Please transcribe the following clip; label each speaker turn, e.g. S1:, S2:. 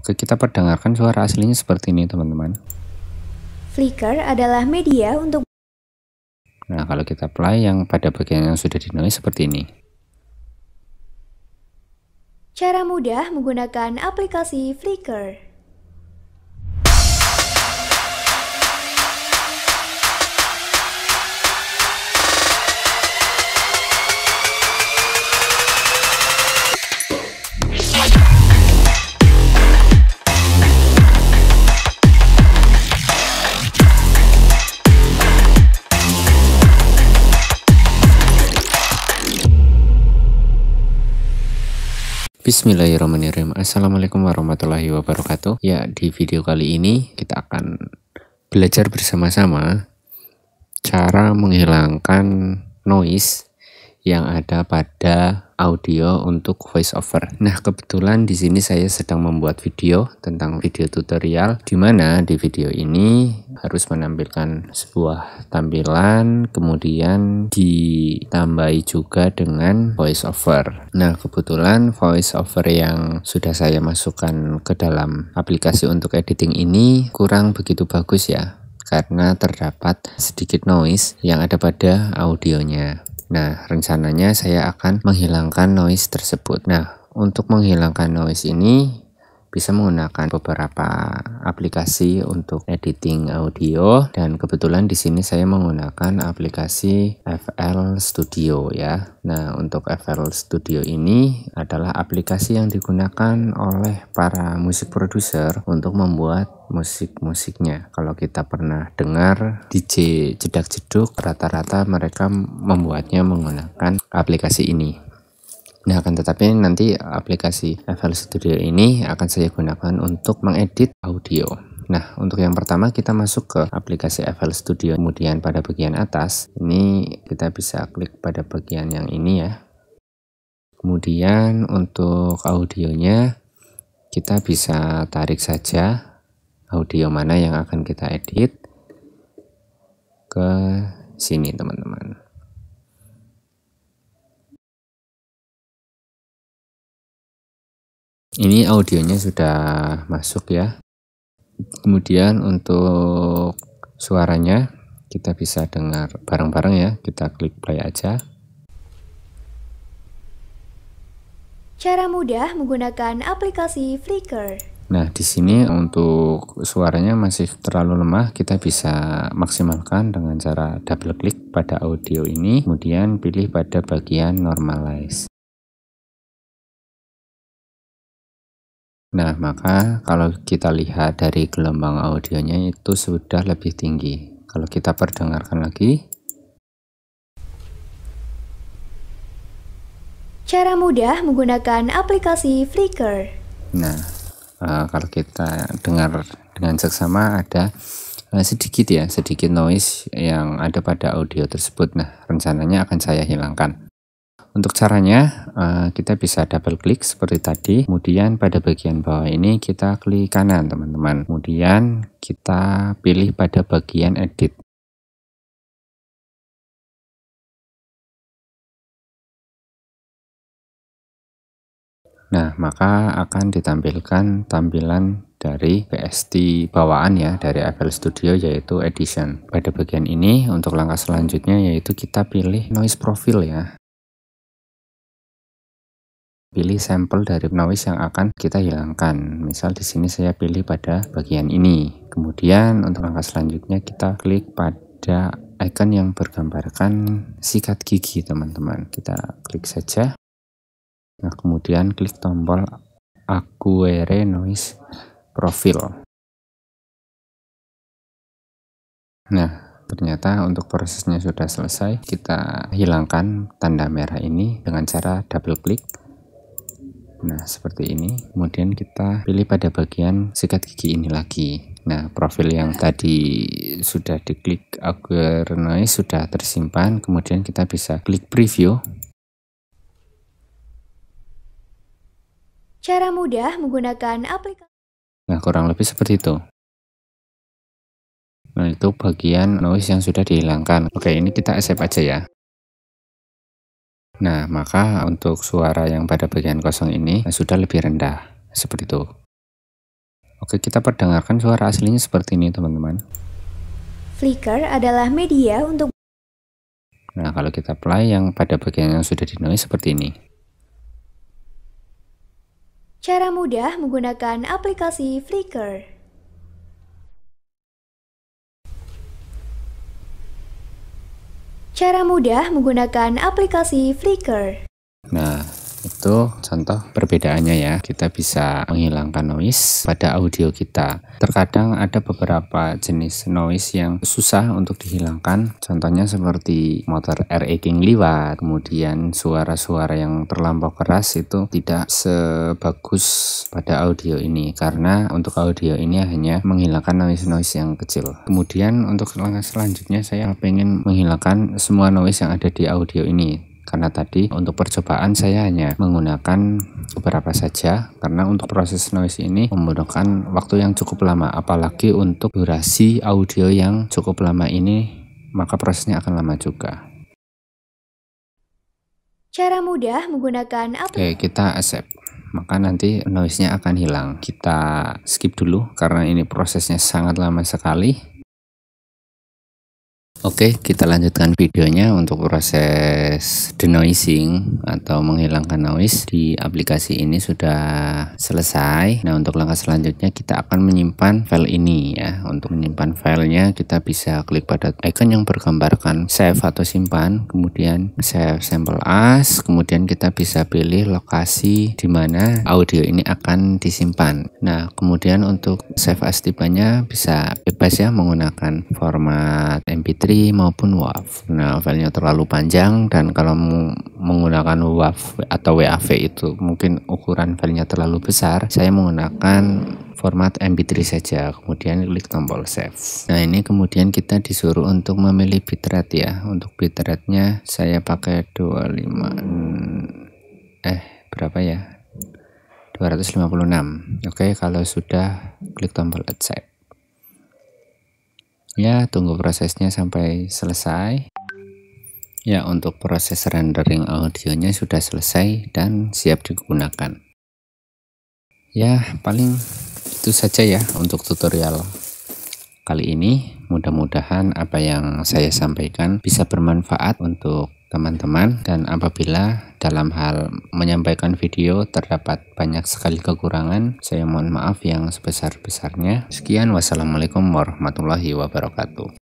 S1: Oke, kita perdengarkan suara aslinya seperti ini, teman-teman.
S2: Flickr adalah media untuk
S1: Nah, kalau kita play yang pada bagian yang sudah dinilai seperti ini.
S2: Cara mudah menggunakan aplikasi Flickr.
S1: Bismillahirrahmanirrahim Assalamualaikum warahmatullahi wabarakatuh Ya di video kali ini kita akan belajar bersama-sama Cara menghilangkan noise yang ada pada audio untuk voice over. Nah, kebetulan di sini saya sedang membuat video tentang video tutorial di mana di video ini harus menampilkan sebuah tampilan kemudian ditambahi juga dengan voice over. Nah, kebetulan voice over yang sudah saya masukkan ke dalam aplikasi untuk editing ini kurang begitu bagus ya karena terdapat sedikit noise yang ada pada audionya. Nah, rencananya saya akan menghilangkan noise tersebut. Nah, untuk menghilangkan noise ini bisa menggunakan beberapa aplikasi untuk editing audio dan kebetulan di sini saya menggunakan aplikasi FL Studio ya. Nah, untuk FL Studio ini adalah aplikasi yang digunakan oleh para musik produser untuk membuat musik-musiknya. Kalau kita pernah dengar DJ jedak-jeduk, rata-rata mereka membuatnya menggunakan aplikasi ini. Nah, akan tetapi nanti aplikasi FL Studio ini akan saya gunakan untuk mengedit audio. Nah, untuk yang pertama kita masuk ke aplikasi FL Studio. Kemudian pada bagian atas, ini kita bisa klik pada bagian yang ini ya. Kemudian untuk audionya, kita bisa tarik saja audio mana yang akan kita edit ke sini teman-teman. Ini audionya sudah masuk ya. Kemudian untuk suaranya kita bisa dengar bareng-bareng ya. Kita klik play aja.
S2: Cara mudah menggunakan aplikasi Flickr.
S1: Nah, di sini untuk suaranya masih terlalu lemah, kita bisa maksimalkan dengan cara double klik pada audio ini, kemudian pilih pada bagian normalize. Nah, maka kalau kita lihat dari gelombang audionya itu sudah lebih tinggi. Kalau kita perdengarkan lagi.
S2: Cara mudah menggunakan aplikasi Flickr.
S1: Nah, Eh, kalau kita dengar dengan seksama ada eh, sedikit ya sedikit noise yang ada pada audio tersebut nah rencananya akan saya hilangkan untuk caranya eh, kita bisa double klik seperti tadi kemudian pada bagian bawah ini kita klik kanan teman-teman kemudian kita pilih pada bagian edit
S2: Nah, maka akan ditampilkan
S1: tampilan dari PST bawaan ya dari Apple Studio yaitu Edition. Pada bagian ini untuk langkah selanjutnya yaitu kita pilih noise profile ya. Pilih sampel dari noise yang akan kita hilangkan. Misal di sini saya pilih pada bagian ini. Kemudian untuk langkah selanjutnya kita klik pada icon yang bergambarkan sikat gigi teman-teman. Kita klik saja. Nah, kemudian klik tombol Acquire Noise Profile. Nah, ternyata untuk prosesnya sudah selesai. Kita hilangkan tanda merah ini dengan cara double klik. Nah, seperti ini. Kemudian kita pilih pada bagian sikat gigi ini lagi. Nah, profil yang tadi sudah diklik Aguirre Noise sudah tersimpan. Kemudian kita bisa klik preview.
S2: Cara mudah menggunakan aplikasi.
S1: Nah, kurang lebih seperti itu. Nah, itu bagian noise yang sudah dihilangkan. Oke, ini kita save aja ya. Nah, maka untuk suara yang pada bagian kosong ini sudah lebih rendah, seperti itu. Oke, kita perdengarkan suara aslinya seperti ini, teman-teman.
S2: Flicker adalah media untuk...
S1: Nah, kalau kita play yang pada bagian yang sudah di noise seperti ini.
S2: Cara mudah menggunakan aplikasi Flickr. Cara mudah menggunakan aplikasi Flickr.
S1: Nah, itu contoh perbedaannya ya kita bisa menghilangkan noise pada audio kita terkadang ada beberapa jenis noise yang susah untuk dihilangkan contohnya seperti motor air King e liwat kemudian suara-suara yang terlampau keras itu tidak sebagus pada audio ini karena untuk audio ini hanya menghilangkan noise-noise yang kecil kemudian untuk langkah selanjutnya saya ingin menghilangkan semua noise yang ada di audio ini karena tadi untuk percobaan saya hanya menggunakan beberapa saja karena untuk proses noise ini membutuhkan waktu yang cukup lama apalagi untuk durasi audio yang cukup lama ini maka prosesnya akan lama juga
S2: cara mudah menggunakan apa? Oke
S1: kita accept maka nanti noise-nya akan hilang kita skip dulu karena ini prosesnya sangat lama sekali Oke, kita lanjutkan videonya untuk proses denoising atau menghilangkan noise di aplikasi ini sudah selesai. Nah, untuk langkah selanjutnya kita akan menyimpan file ini ya. Untuk menyimpan filenya kita bisa klik pada icon yang bergambarkan save atau simpan, kemudian save sample as, kemudian kita bisa pilih lokasi di mana audio ini akan disimpan. Nah, kemudian untuk save as tipenya bisa bebas ya menggunakan format MP3 maupun WAV. Nah, filenya terlalu panjang dan kalau menggunakan WAV atau WAV itu mungkin ukuran filenya terlalu besar. Saya menggunakan format MP3 saja, kemudian klik tombol save. Nah, ini kemudian kita disuruh untuk memilih bitrate ya. Untuk bitrate-nya saya pakai 25 eh berapa ya? 256. Oke, okay, kalau sudah klik tombol accept ya tunggu prosesnya sampai selesai ya untuk proses rendering audionya sudah selesai dan siap digunakan ya paling itu saja ya untuk tutorial kali ini mudah-mudahan apa yang saya sampaikan bisa bermanfaat untuk teman-teman dan apabila dalam hal menyampaikan video terdapat banyak sekali kekurangan saya mohon maaf yang sebesar-besarnya sekian wassalamualaikum warahmatullahi wabarakatuh